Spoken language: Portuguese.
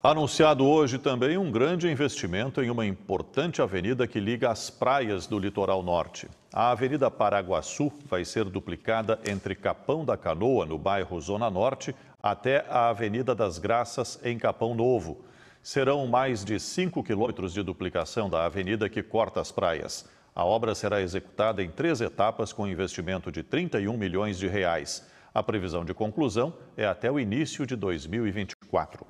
Anunciado hoje também um grande investimento em uma importante avenida que liga as praias do litoral norte. A Avenida Paraguaçu vai ser duplicada entre Capão da Canoa, no bairro Zona Norte, até a Avenida das Graças, em Capão Novo. Serão mais de 5 quilômetros de duplicação da avenida que corta as praias. A obra será executada em três etapas com investimento de 31 milhões de reais. A previsão de conclusão é até o início de 2024.